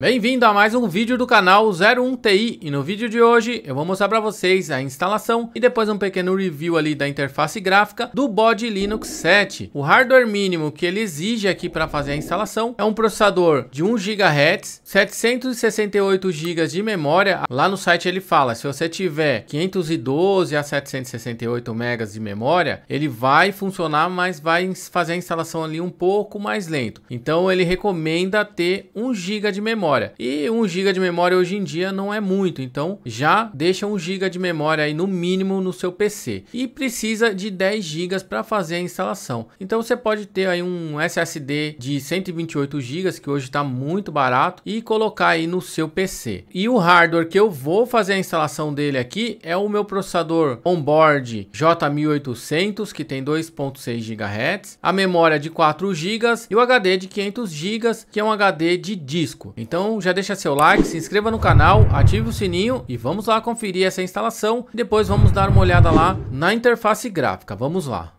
Bem-vindo a mais um vídeo do canal 01TI e no vídeo de hoje eu vou mostrar para vocês a instalação e depois um pequeno review ali da interface gráfica do Body Linux 7. O hardware mínimo que ele exige aqui para fazer a instalação é um processador de 1 GHz, 768 GB de memória. Lá no site ele fala, se você tiver 512 a 768 MB de memória, ele vai funcionar, mas vai fazer a instalação ali um pouco mais lento. Então ele recomenda ter 1 GB de memória memória. E 1 GB de memória hoje em dia não é muito, então já deixa 1 GB de memória aí no mínimo no seu PC. E precisa de 10 GB para fazer a instalação. Então você pode ter aí um SSD de 128 GB, que hoje está muito barato, e colocar aí no seu PC. E o hardware que eu vou fazer a instalação dele aqui é o meu processador onboard J1800, que tem 2.6 GHz, a memória de 4 GB e o HD de 500 GB, que é um HD de disco. Então então já deixa seu like, se inscreva no canal, ative o sininho e vamos lá conferir essa instalação. Depois vamos dar uma olhada lá na interface gráfica. Vamos lá.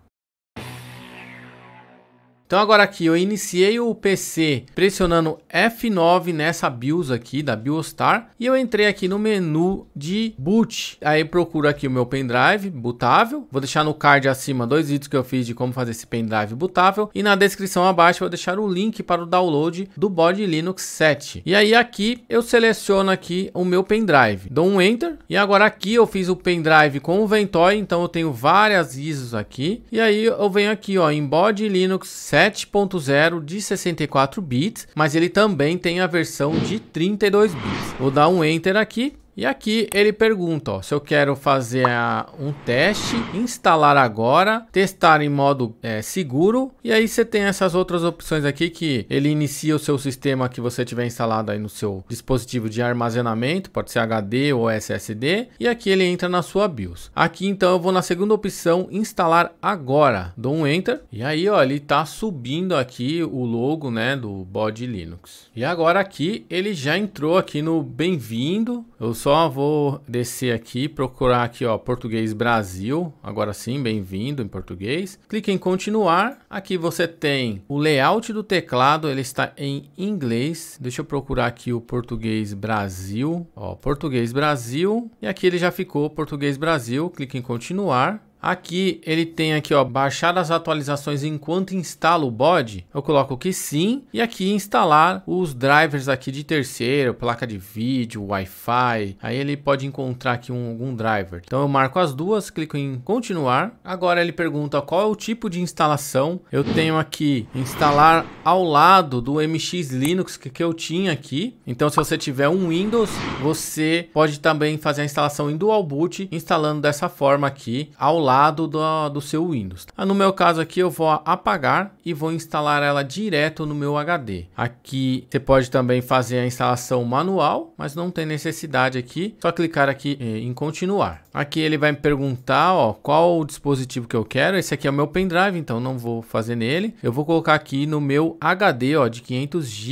Então agora aqui eu iniciei o PC pressionando F9 nessa BIOS aqui da BIOSTAR e eu entrei aqui no menu de boot. Aí procuro aqui o meu pendrive bootável. Vou deixar no card acima dois vídeos que eu fiz de como fazer esse pendrive bootável e na descrição abaixo eu vou deixar o link para o download do Bod Linux 7. E aí aqui eu seleciono aqui o meu pendrive, dou um enter e agora aqui eu fiz o pendrive com o Ventoy, então eu tenho várias ISOs aqui. E aí eu venho aqui ó em Bod Linux 7 7.0 de 64 bits, mas ele também tem a versão de 32 bits. Vou dar um Enter aqui e aqui ele pergunta ó, se eu quero fazer a, um teste, instalar agora, testar em modo é, seguro. E aí você tem essas outras opções aqui que ele inicia o seu sistema que você tiver instalado aí no seu dispositivo de armazenamento, pode ser HD ou SSD. E aqui ele entra na sua BIOS. Aqui então eu vou na segunda opção, instalar agora. Dou um Enter e aí ó, ele tá subindo aqui o logo né, do Body Linux. E agora aqui ele já entrou aqui no bem-vindo. Eu sou só, vou descer aqui, procurar aqui, ó, Português Brasil. Agora sim, bem-vindo em português. Clique em continuar. Aqui você tem o layout do teclado, ele está em inglês. Deixa eu procurar aqui o Português Brasil. Ó, Português Brasil. E aqui ele já ficou Português Brasil. Clique em continuar. Aqui ele tem aqui ó, baixar as atualizações enquanto instala o bod. Eu coloco que sim e aqui instalar os drivers aqui de terceiro, placa de vídeo, Wi-Fi. Aí ele pode encontrar aqui um, algum driver. Então eu marco as duas, clico em continuar. Agora ele pergunta qual é o tipo de instalação. Eu tenho aqui instalar ao lado do MX Linux que, que eu tinha aqui. Então se você tiver um Windows, você pode também fazer a instalação em dual boot instalando dessa forma aqui ao lado lado do, do seu Windows. Ah, no meu caso aqui eu vou apagar e vou instalar ela direto no meu HD. Aqui você pode também fazer a instalação manual, mas não tem necessidade aqui. Só clicar aqui eh, em continuar. Aqui ele vai me perguntar ó, qual o dispositivo que eu quero. Esse aqui é o meu pendrive, então não vou fazer nele. Eu vou colocar aqui no meu HD ó, de 500 GB.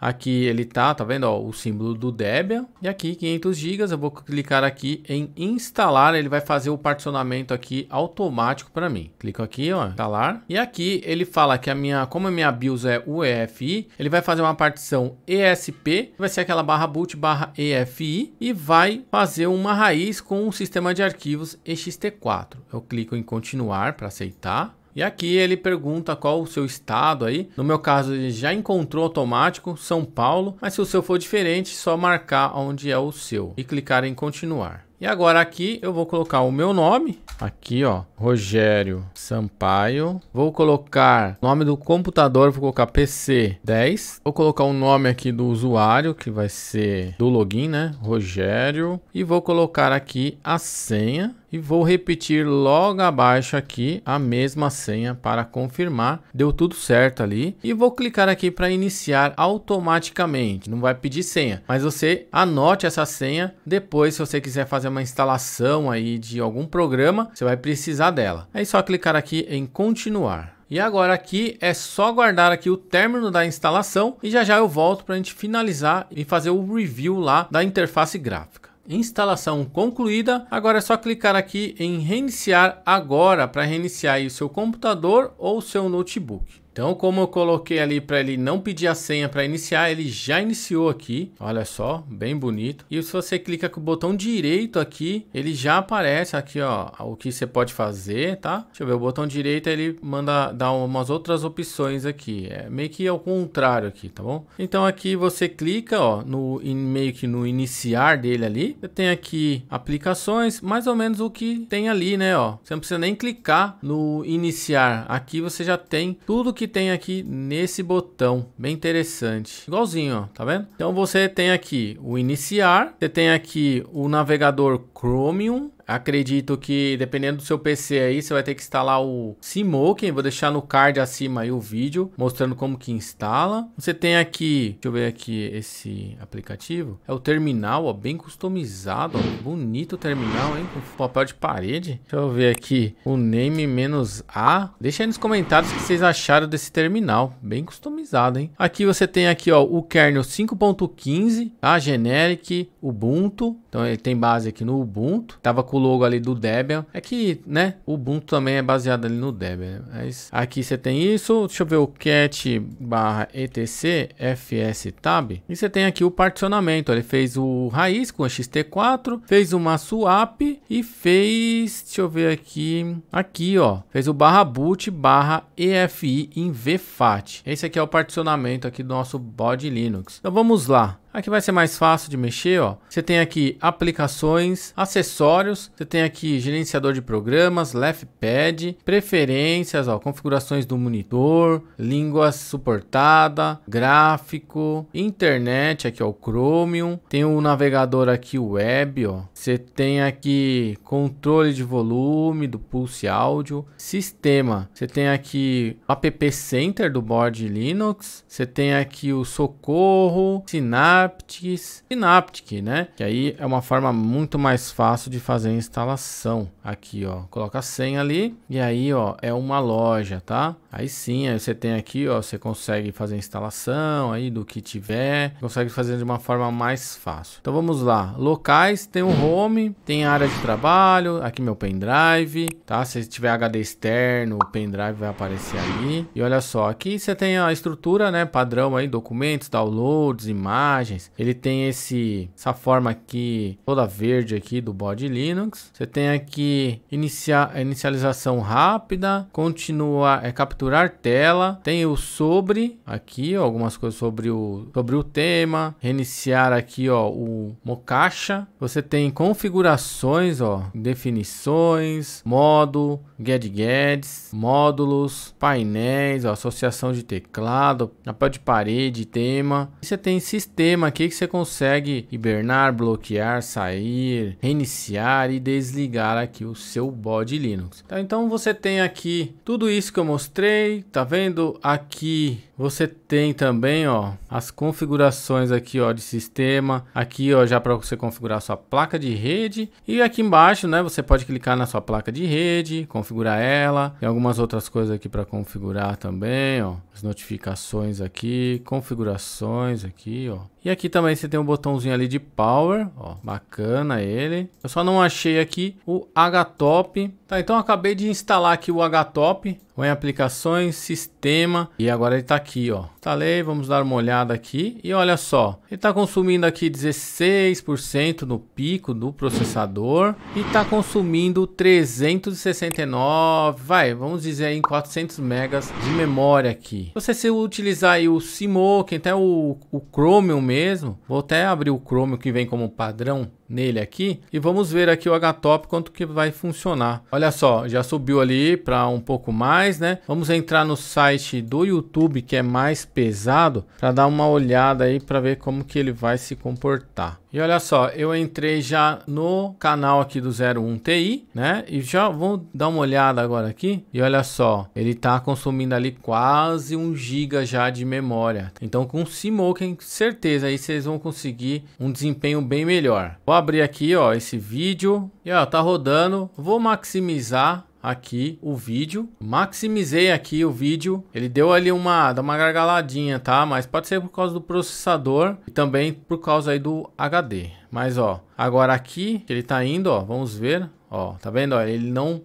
Aqui ele tá, tá vendo ó, o símbolo do Debian. E aqui 500 GB, eu vou clicar aqui em instalar. Ele vai fazer o particionamento aqui aqui automático para mim. Clico aqui, ó, instalar. Tá e aqui ele fala que a minha, como a minha BIOS é UEFI, ele vai fazer uma partição ESP, vai ser aquela barra boot barra EFI e vai fazer uma raiz com um sistema de arquivos ext4. Eu clico em continuar para aceitar. E aqui ele pergunta qual o seu estado aí. No meu caso, ele já encontrou automático São Paulo, mas se o seu for diferente, só marcar onde é o seu e clicar em continuar. E agora aqui eu vou colocar o meu nome, aqui ó, Rogério Sampaio. Vou colocar o nome do computador, vou colocar PC10. Vou colocar o nome aqui do usuário, que vai ser do login, né? Rogério. E vou colocar aqui a senha e vou repetir logo abaixo aqui a mesma senha para confirmar. Deu tudo certo ali e vou clicar aqui para iniciar automaticamente. Não vai pedir senha, mas você anote essa senha. Depois, se você quiser fazer uma instalação aí de algum programa, você vai precisar dela. É só clicar aqui em continuar. E agora aqui é só guardar aqui o término da instalação e já já eu volto para a gente finalizar e fazer o review lá da interface gráfica instalação concluída. Agora é só clicar aqui em reiniciar agora para reiniciar o seu computador ou seu notebook. Então, como eu coloquei ali para ele não pedir a senha para iniciar, ele já iniciou aqui. Olha só, bem bonito. E se você clica com o botão direito aqui, ele já aparece aqui, ó, o que você pode fazer, tá? Deixa eu ver, o botão direito ele manda dar umas outras opções aqui. É meio que ao contrário aqui, tá bom? Então aqui você clica, ó, no em, meio que no iniciar dele ali. Você tem aqui aplicações, mais ou menos o que tem ali, né, ó. Você não precisa nem clicar no iniciar. Aqui você já tem tudo que tem aqui nesse botão, bem interessante. Igualzinho, ó, tá vendo? Então você tem aqui o iniciar, você tem aqui o navegador Chromium, Acredito que dependendo do seu PC aí, você vai ter que instalar o Smoking. Vou deixar no card acima aí o vídeo mostrando como que instala. Você tem aqui, deixa eu ver aqui esse aplicativo. É o terminal, ó, bem customizado, ó, bonito o terminal, hein, com papel de parede. Deixa eu ver aqui o name menos A. Deixa aí nos comentários o que vocês acharam desse terminal, bem customizado, hein. Aqui você tem aqui, ó, o kernel 5.15, tá? Generic, Ubuntu. Então ele tem base aqui no Ubuntu. Tava com logo ali do Debian. É que, né, o Ubuntu também é baseado ali no Debian. Mas aqui você tem isso, deixa eu ver o cat barra etc fs tab. E você tem aqui o particionamento, ele fez o raiz com xt4, fez uma swap e fez, deixa eu ver aqui, aqui ó, fez o barra boot barra EFI em VFAT. Esse aqui é o particionamento aqui do nosso bode Linux. Então vamos lá. Aqui vai ser mais fácil de mexer, ó. Você tem aqui aplicações, acessórios, você tem aqui gerenciador de programas, Left Pad, preferências, ó, configurações do monitor, língua suportada, gráfico, internet, aqui ó, o Chromium, tem o navegador aqui web, ó. Você tem aqui controle de volume do pulse áudio, sistema. Você tem aqui app center do board Linux, você tem aqui o socorro, sinais Synaptics, Synaptic, né? Que aí é uma forma muito mais fácil de fazer a instalação. Aqui, ó, coloca a senha ali e aí, ó, é uma loja, tá? Aí sim, aí você tem aqui, ó, você consegue fazer a instalação aí do que tiver, consegue fazer de uma forma mais fácil. Então vamos lá, locais, tem o home, tem a área de trabalho, aqui meu pendrive, tá? Se tiver HD externo, o pendrive vai aparecer ali. E olha só, aqui você tem a estrutura, né, padrão aí, documentos, downloads, imagens, ele tem esse essa forma aqui toda verde aqui do body Linux. Você tem aqui iniciar inicialização rápida, continuar é capturar tela, tem o sobre aqui, ó, algumas coisas sobre o sobre o tema, reiniciar aqui, ó, o Mocacha. Você tem configurações, ó, definições, modo, gadgets, módulos, painéis, ó, associação de teclado, papel de parede, tema. E você tem sistema sistema aqui é que você consegue hibernar, bloquear, sair, reiniciar e desligar aqui o seu bode Linux. Tá, então você tem aqui tudo isso que eu mostrei, tá vendo? Aqui você tem também, ó, as configurações aqui, ó, de sistema. Aqui, ó, já para você configurar sua placa de rede e aqui embaixo, né, você pode clicar na sua placa de rede, configurar ela. Tem algumas outras coisas aqui para configurar também, ó, as notificações aqui, configurações aqui, ó. E e aqui também você tem um botãozinho ali de power, ó, bacana ele. Eu só não achei aqui o Htop. Tá, então acabei de instalar aqui o Htop vou em aplicações, sistema e agora ele está aqui, ó. Instalei, vamos dar uma olhada aqui e olha só, ele está consumindo aqui 16% no pico do processador e está consumindo 369, vai, vamos dizer aí em 400 megas de memória aqui. Você se utilizar aí o Simoken, até o, o Chromium mesmo, vou até abrir o Chromium que vem como padrão nele aqui e vamos ver aqui o Htop quanto que vai funcionar. Olha só, já subiu ali para um pouco mais, né? Vamos entrar no site do YouTube que é mais pesado para dar uma olhada aí para ver como que ele vai se comportar. E olha só, eu entrei já no canal aqui do 01TI, né? E já vou dar uma olhada agora aqui. E olha só, ele tá consumindo ali quase 1 GB já de memória. Então com o Simoken, certeza aí vocês vão conseguir um desempenho bem melhor. Vou abrir aqui, ó, esse vídeo. E ó, tá rodando. Vou maximizar aqui o vídeo. Maximizei aqui o vídeo. Ele deu ali uma, dá uma gargaladinha, tá? Mas pode ser por causa do processador e também por causa aí do HD. Mas ó, agora aqui ele tá indo, ó, vamos ver, ó, tá vendo? Ó, ele não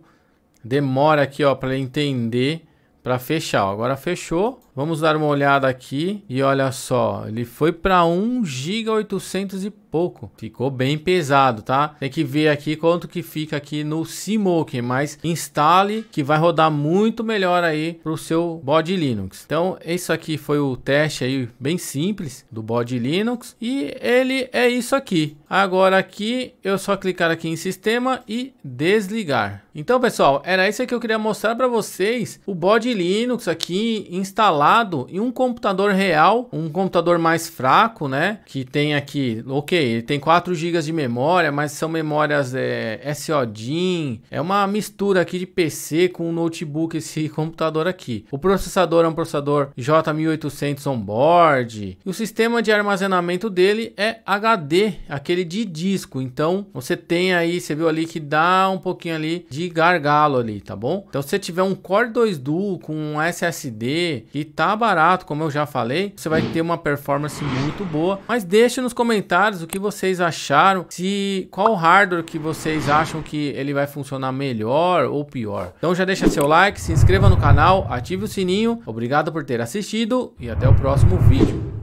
demora aqui, ó, para entender para fechar. Ó, agora fechou. Vamos dar uma olhada aqui e olha só, ele foi para 1 GB 800 e pouco, ficou bem pesado, tá? Tem que ver aqui quanto que fica aqui no Smoke, mas instale que vai rodar muito melhor aí pro seu bode Linux. Então, isso aqui foi o teste aí bem simples do bode Linux e ele é isso aqui. Agora aqui eu só clicar aqui em sistema e desligar. Então, pessoal, era isso que eu queria mostrar para vocês, o bode Linux aqui instalado em um computador real, um computador mais fraco, né? Que tem aqui, OK, ele tem 4 GB de memória, mas são memórias é, SODIN. É uma mistura aqui de PC com um notebook esse computador aqui. O processador é um processador J1800 onboard. E o sistema de armazenamento dele é HD, aquele de disco. Então, você tem aí, você viu ali que dá um pouquinho ali de gargalo ali, tá bom? Então, se você tiver um Core 2 Duo com um SSD e tá barato, como eu já falei, você vai ter uma performance muito boa. Mas deixe nos comentários o que que vocês acharam, se qual hardware que vocês acham que ele vai funcionar melhor ou pior. Então já deixa seu like, se inscreva no canal, ative o sininho. Obrigado por ter assistido e até o próximo vídeo.